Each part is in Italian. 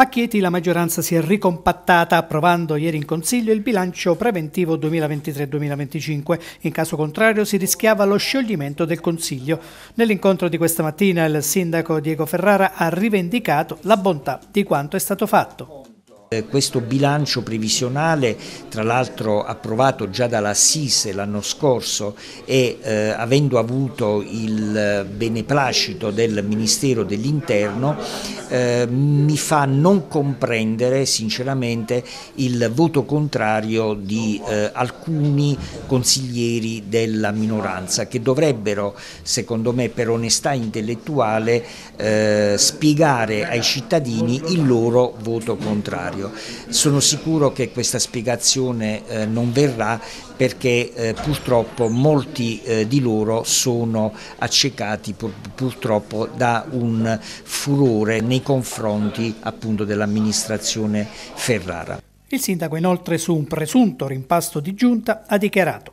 A Chieti la maggioranza si è ricompattata approvando ieri in Consiglio il bilancio preventivo 2023-2025. In caso contrario si rischiava lo scioglimento del Consiglio. Nell'incontro di questa mattina il sindaco Diego Ferrara ha rivendicato la bontà di quanto è stato fatto. Eh, questo bilancio previsionale, tra l'altro approvato già dall'Assise l'anno scorso e eh, avendo avuto il beneplacito del Ministero dell'Interno, eh, mi fa non comprendere sinceramente il voto contrario di eh, alcuni consiglieri della minoranza che dovrebbero, secondo me, per onestà intellettuale eh, spiegare ai cittadini il loro voto contrario esempio. Sono sicuro che questa spiegazione eh, non verrà perché eh, purtroppo molti eh, di loro sono accecati pur, purtroppo da un furore nei confronti appunto dell'amministrazione Ferrara. Il sindaco inoltre su un presunto rimpasto di giunta ha dichiarato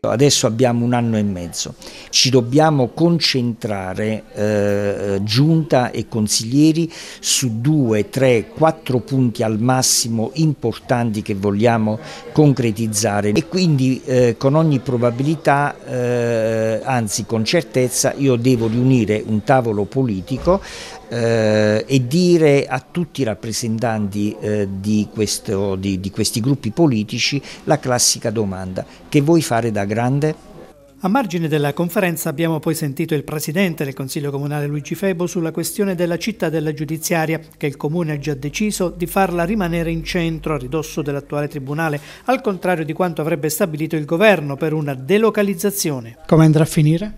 Adesso abbiamo un anno e mezzo, ci dobbiamo concentrare eh, giunta e consiglieri su due, tre, quattro punti al massimo importanti che vogliamo concretizzare e quindi eh, con ogni probabilità, eh, anzi con certezza, io devo riunire un tavolo politico eh, e dire a tutti i rappresentanti eh, di, questo, di, di questi gruppi politici la classica domanda che vuoi fare da grande? A margine della conferenza abbiamo poi sentito il presidente del Consiglio Comunale Luigi Febo sulla questione della città della giudiziaria che il comune ha già deciso di farla rimanere in centro a ridosso dell'attuale tribunale, al contrario di quanto avrebbe stabilito il governo per una delocalizzazione. Come andrà a finire?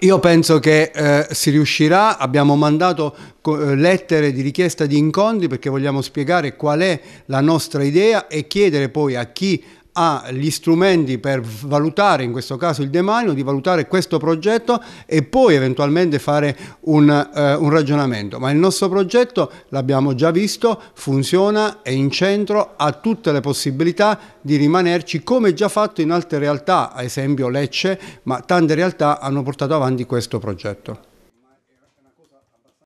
Io penso che eh, si riuscirà, abbiamo mandato eh, lettere di richiesta di incontri perché vogliamo spiegare qual è la nostra idea e chiedere poi a chi ha gli strumenti per valutare, in questo caso il demanio, di valutare questo progetto e poi eventualmente fare un, eh, un ragionamento. Ma il nostro progetto, l'abbiamo già visto, funziona, è in centro, ha tutte le possibilità di rimanerci come già fatto in altre realtà, ad esempio Lecce, ma tante realtà hanno portato avanti questo progetto.